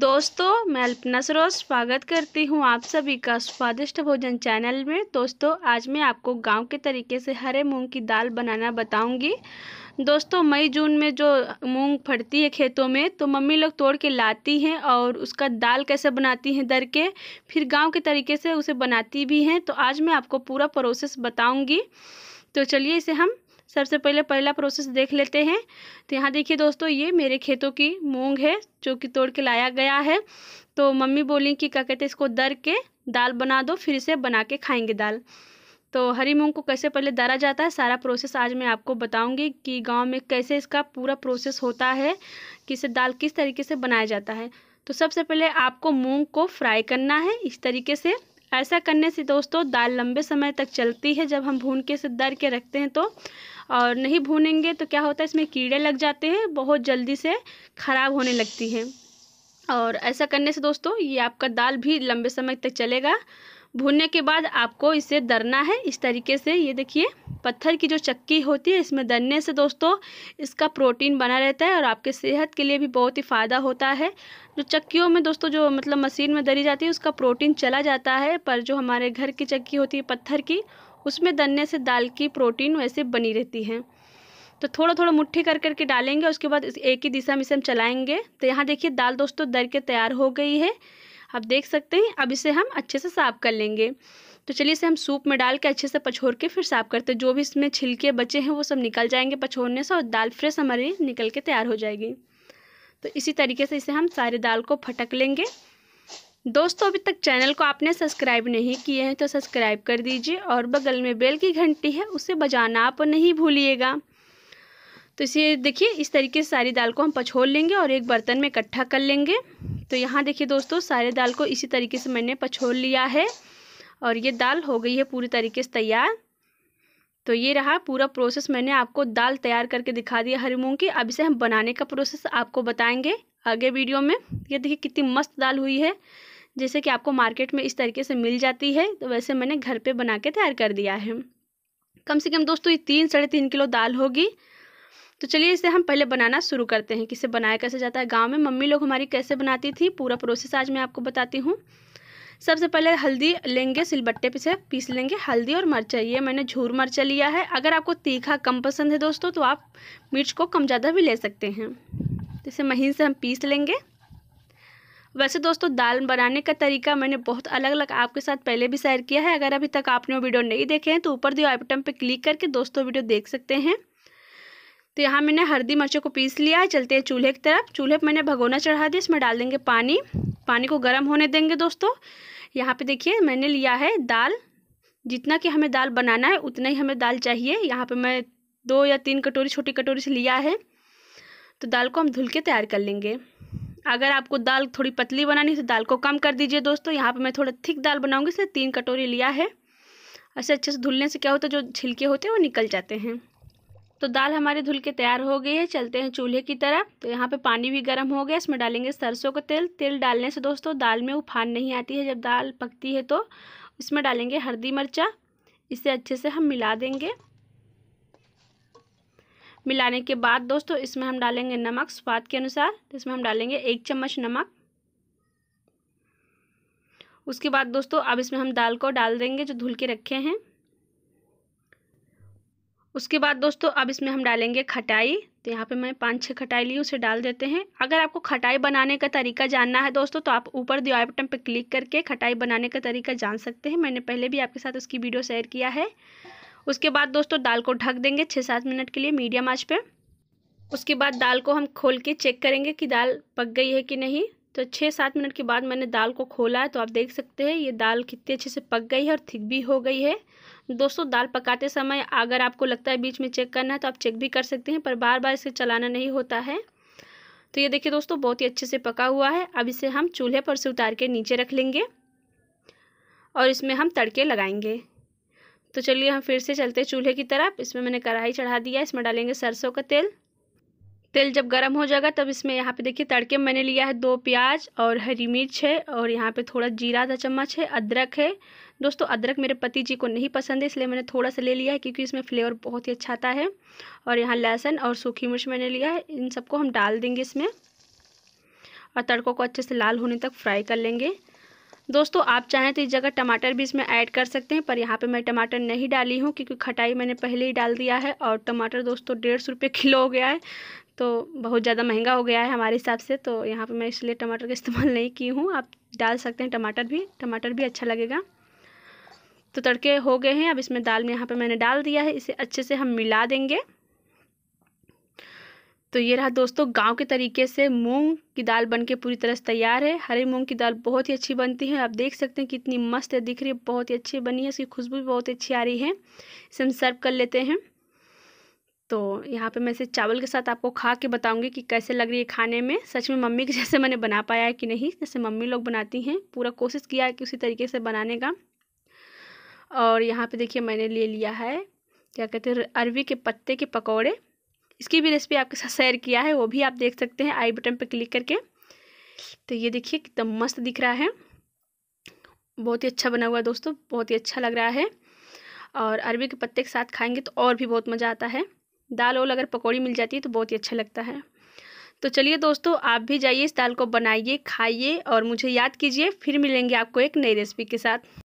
दोस्तों मैं अल्पना सरोज स्वागत करती हूँ आप सभी का स्वादिष्ट भोजन चैनल में दोस्तों आज मैं आपको गांव के तरीके से हरे मूंग की दाल बनाना बताऊंगी दोस्तों मई जून में जो मूंग फटती है खेतों में तो मम्मी लोग तोड़ के लाती हैं और उसका दाल कैसे बनाती हैं दर के फिर गाँव के तरीके से उसे बनाती भी हैं तो आज मैं आपको पूरा प्रोसेस बताऊँगी तो चलिए इसे हम सबसे पहले पहला प्रोसेस देख लेते हैं तो यहाँ देखिए दोस्तों ये मेरे खेतों की मूंग है जो कि तोड़ के लाया गया है तो मम्मी बोली कि क्या कहते हैं इसको दर के दाल बना दो फिर इसे बना के खाएंगे दाल तो हरी मूंग को कैसे पहले दरा जाता है सारा प्रोसेस आज मैं आपको बताऊंगी कि गांव में कैसे इसका पूरा प्रोसेस होता है कि इसे दाल किस तरीके से बनाया जाता है तो सबसे पहले आपको मूंग को फ्राई करना है इस तरीके से ऐसा करने से दोस्तों दाल लंबे समय तक चलती है जब हम भून के से दर के रखते हैं तो और नहीं भूनेंगे तो क्या होता है इसमें कीड़े लग जाते हैं बहुत जल्दी से ख़राब होने लगती है और ऐसा करने से दोस्तों ये आपका दाल भी लंबे समय तक चलेगा भूनने के बाद आपको इसे दरना है इस तरीके से ये देखिए पत्थर की जो चक्की होती है इसमें दरने से दोस्तों इसका प्रोटीन बना रहता है और आपके सेहत के लिए भी बहुत ही फ़ायदा होता है जो चक्कियों में दोस्तों जो मतलब मशीन में दरी जाती है उसका प्रोटीन चला जाता है पर जो हमारे घर की चक्की होती है पत्थर की उसमें दलने से दाल की प्रोटीन वैसे बनी रहती है तो थोड़ा थोड़ा मुट्ठी कर करके डालेंगे उसके बाद एक ही दिशा में इसे हम चलाएंगे तो यहाँ देखिए दाल दोस्तों दर के तैयार हो गई है आप देख सकते हैं अब इसे हम अच्छे से साफ़ कर लेंगे तो चलिए इसे हम सूप में डाल के अच्छे से पछोर के फिर साफ़ करते हैं जो भी इसमें छिलके बचे हैं वो सब निकल जाएंगे पछोरने से और दाल फ्रेश हमारी निकल के तैयार हो जाएगी तो इसी तरीके से इसे हम सारे दाल को फटक लेंगे दोस्तों अभी तक चैनल को आपने सब्सक्राइब नहीं किए हैं तो सब्सक्राइब कर दीजिए और बगल में बेल की घंटी है उसे बजाना आप नहीं भूलिएगा तो इसे देखिए इस तरीके से सारी दाल को हम पछोल लेंगे और एक बर्तन में इकट्ठा कर लेंगे तो यहाँ देखिए दोस्तों सारे दाल को इसी तरीके से मैंने पछोल लिया है और ये दाल हो गई है पूरी तरीके से तैयार तो ये रहा पूरा प्रोसेस मैंने आपको दाल तैयार करके दिखा दिया हरी मूँग की अब इसे हम बनाने का प्रोसेस आपको बताएंगे आगे वीडियो में ये देखिए कितनी मस्त दाल हुई है जैसे कि आपको मार्केट में इस तरीके से मिल जाती है तो वैसे मैंने घर पे बना के तैयार कर दिया है कम से कम दोस्तों ये तीन साढ़े तीन किलो दाल होगी तो चलिए इसे हम पहले बनाना शुरू करते हैं किसे बनाया कैसे जाता है गाँव में मम्मी लोग हमारी कैसे बनाती थी पूरा प्रोसेस आज मैं आपको बताती हूँ सबसे पहले हल्दी लेंगे सिलबट्टे पे से पीस लेंगे हल्दी और मिर्चा ये मैंने झूर मिर्चा लिया है अगर आपको तीखा कम पसंद है दोस्तों तो आप मिर्च को कम ज़्यादा भी ले सकते हैं जैसे तो महीन से हम पीस लेंगे वैसे दोस्तों दाल बनाने का तरीका मैंने बहुत अलग अलग आपके साथ पहले भी शेयर किया है अगर अभी तक आपने वो वीडियो नहीं देखे हैं तो ऊपर दिए आइटम पर क्लिक करके दोस्तों वीडियो देख सकते हैं तो यहाँ मैंने हल्दी मिर्चों को पीस लिया है चलते हैं चूल्हे की तरफ चूल्हे पर मैंने भगोना चढ़ा दिया इसमें डाल देंगे पानी पानी को गर्म होने देंगे दोस्तों यहाँ पे देखिए मैंने लिया है दाल जितना कि हमें दाल बनाना है उतना ही हमें दाल चाहिए यहाँ पे मैं दो या तीन कटोरी छोटी कटोरी से लिया है तो दाल को हम धुल के तैयार कर लेंगे अगर आपको दाल थोड़ी पतली बनानी है तो दाल को कम कर दीजिए दोस्तों यहाँ पे मैं थोड़ा थिक दाल बनाऊंगी इसलिए तीन कटोरी लिया है ऐसे अच्छे से धुलने से क्या होता है जो छिलके होते हैं वो निकल जाते हैं तो दाल हमारी धुल के तैयार हो गई है चलते हैं चूल्हे की तरफ तो यहाँ पे पानी भी गर्म हो गया इसमें डालेंगे सरसों का तेल तेल डालने से दोस्तों दाल में उफान नहीं आती है जब दाल पकती है तो इसमें डालेंगे हल्दी मिर्चा इसे अच्छे से हम मिला देंगे मिलाने के बाद दोस्तों इसमें हम डालेंगे नमक स्वाद के अनुसार इसमें हम डालेंगे एक चम्मच नमक उसके बाद दोस्तों अब इसमें हम दाल को डाल देंगे जो धुल के रखे हैं उसके बाद दोस्तों अब इसमें हम डालेंगे खटाई तो यहाँ पे मैं पाँच छः खटाई ली उसे डाल देते हैं अगर आपको खटाई बनाने का तरीका जानना है दोस्तों तो आप ऊपर दिए आइटम पे क्लिक करके खटाई बनाने का तरीका जान सकते हैं मैंने पहले भी आपके साथ उसकी वीडियो शेयर किया है उसके बाद दोस्तों दाल को ढक देंगे छः सात मिनट के लिए मीडियम आँच पर उसके बाद दाल को हम खोल के चेक करेंगे कि दाल पक गई है कि नहीं तो छः सात मिनट के बाद मैंने दाल को खोला है तो आप देख सकते हैं ये दाल कितनी अच्छे से पक गई है और थिक भी हो गई है दोस्तों दाल पकाते समय अगर आपको लगता है बीच में चेक करना है तो आप चेक भी कर सकते हैं पर बार बार इसे चलाना नहीं होता है तो ये देखिए दोस्तों बहुत ही अच्छे से पका हुआ है अब इसे हम चूल्हे पर से उतार के नीचे रख लेंगे और इसमें हम तड़के लगाएंगे तो चलिए हम फिर से चलते चूल्हे की तरफ इसमें मैंने कढ़ाई चढ़ा दिया इसमें डालेंगे सरसों का तेल तेल जब गर्म हो जाएगा तब इसमें यहाँ पे देखिए तड़के में मैंने लिया है दो प्याज और हरी मिर्च है और यहाँ पे थोड़ा जीरा आधा चम्मच है अदरक है दोस्तों अदरक मेरे पति जी को नहीं पसंद है इसलिए मैंने थोड़ा सा ले लिया है क्योंकि इसमें फ्लेवर बहुत ही अच्छा आता है और यहाँ लहसुन और सूखी मिर्च मैंने लिया है इन सबको हम डाल देंगे इसमें और तड़कों को अच्छे से लाल होने तक फ्राई कर लेंगे दोस्तों आप चाहें तो इस जगह टमाटर भी इसमें ऐड कर सकते हैं पर यहाँ पे मैं टमाटर नहीं डाली हूँ क्योंकि खटाई मैंने पहले ही डाल दिया है और टमाटर दोस्तों डेढ़ सौ रुपये किलो हो गया है तो बहुत ज़्यादा महंगा हो गया है हमारे हिसाब से तो यहाँ पर मैं इसलिए टमाटर का इस्तेमाल नहीं की हूँ आप डाल सकते हैं टमाटर भी टमाटर भी अच्छा लगेगा तो तड़के हो गए हैं अब इसमें दाल में यहाँ पर मैंने डाल दिया है इसे अच्छे से हम मिला देंगे तो ये रहा दोस्तों गांव के तरीके से मूंग की दाल बनके पूरी तरह से तैयार है हरी मूंग की दाल बहुत ही अच्छी बनती है आप देख सकते हैं कितनी मस्त है दिख रही है बहुत ही अच्छी बनी है इसकी खुशबू भी बहुत अच्छी आ रही है इसे हम सर्व कर लेते हैं तो यहाँ पे मैं इसे चावल के साथ आपको खा के बताऊँगी कि कैसे लग रही है खाने में सच में मम्मी के जैसे मैंने बना पाया है कि नहीं जैसे मम्मी लोग बनाती हैं पूरा कोशिश किया है कि उसी तरीके से बनाने का और यहाँ पर देखिए मैंने ले लिया है क्या कहते हैं अरवी के पत्ते के पकौड़े इसकी भी रेसिपी आपके साथ शेयर किया है वो भी आप देख सकते हैं आई बटन पर क्लिक करके तो ये देखिए कितना मस्त दिख रहा है बहुत ही अच्छा बना हुआ है दोस्तों बहुत ही अच्छा लग रहा है और अरबी के पत्ते के साथ खाएंगे तो और भी बहुत मज़ा आता है दाल वाल अगर पकौड़ी मिल जाती है तो बहुत ही अच्छा लगता है तो चलिए दोस्तों आप भी जाइए इस दाल को बनाइए खाइए और मुझे याद कीजिए फिर मिलेंगे आपको एक नई रेसिपी के साथ